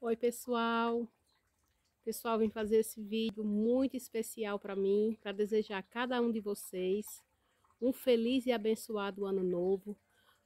Oi, pessoal. Pessoal, vim fazer esse vídeo muito especial para mim, para desejar a cada um de vocês um feliz e abençoado ano novo.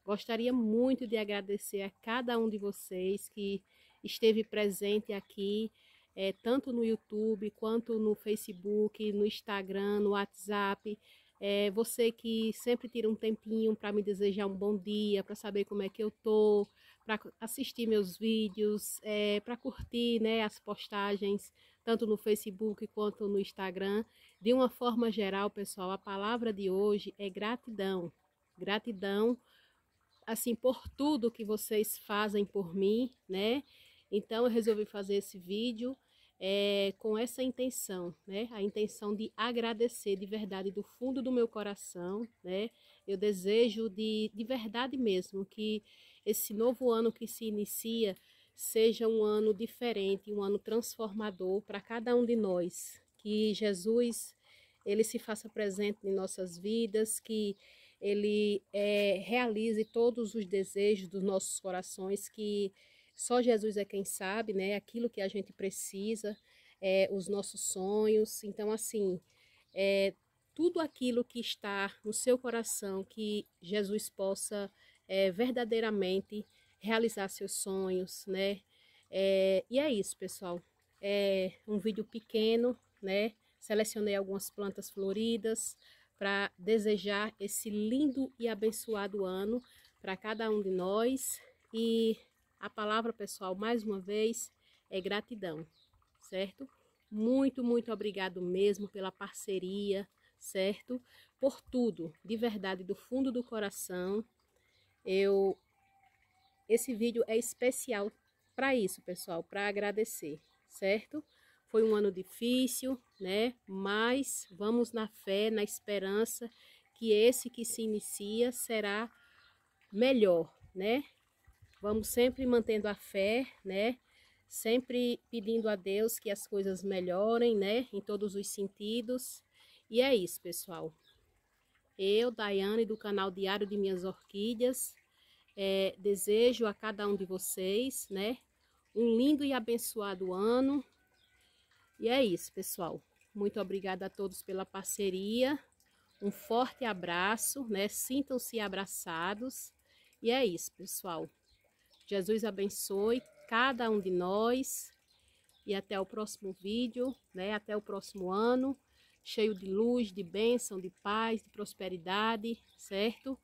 Gostaria muito de agradecer a cada um de vocês que esteve presente aqui, é, tanto no YouTube, quanto no Facebook, no Instagram, no WhatsApp, é, você que sempre tira um tempinho para me desejar um bom dia, para saber como é que eu tô, para assistir meus vídeos, é, para curtir né, as postagens, tanto no Facebook quanto no Instagram. De uma forma geral, pessoal, a palavra de hoje é gratidão. Gratidão, assim, por tudo que vocês fazem por mim, né? Então, eu resolvi fazer esse vídeo é, com essa intenção, né? A intenção de agradecer de verdade do fundo do meu coração, né? Eu desejo de, de verdade mesmo que esse novo ano que se inicia seja um ano diferente, um ano transformador para cada um de nós. Que Jesus ele se faça presente em nossas vidas, que ele é, realize todos os desejos dos nossos corações, que só Jesus é quem sabe, né? Aquilo que a gente precisa, é, os nossos sonhos. Então, assim, é, tudo aquilo que está no seu coração, que Jesus possa é, verdadeiramente realizar seus sonhos, né? É, e é isso, pessoal. É um vídeo pequeno, né? Selecionei algumas plantas floridas para desejar esse lindo e abençoado ano para cada um de nós. E a palavra, pessoal, mais uma vez, é gratidão, certo? Muito, muito obrigado mesmo pela parceria, certo? Por tudo, de verdade, do fundo do coração. Eu esse vídeo é especial para isso, pessoal, para agradecer, certo? Foi um ano difícil, né? Mas vamos na fé, na esperança que esse que se inicia será melhor, né? Vamos sempre mantendo a fé, né? Sempre pedindo a Deus que as coisas melhorem, né? Em todos os sentidos. E é isso, pessoal. Eu, Daiane, do canal Diário de Minhas Orquídeas, é, desejo a cada um de vocês, né? Um lindo e abençoado ano. E é isso, pessoal. Muito obrigada a todos pela parceria. Um forte abraço, né? Sintam-se abraçados. E é isso, pessoal. Jesus abençoe cada um de nós e até o próximo vídeo, né? Até o próximo ano, cheio de luz, de bênção, de paz, de prosperidade, certo?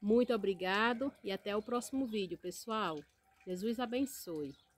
Muito obrigado e até o próximo vídeo, pessoal. Jesus abençoe.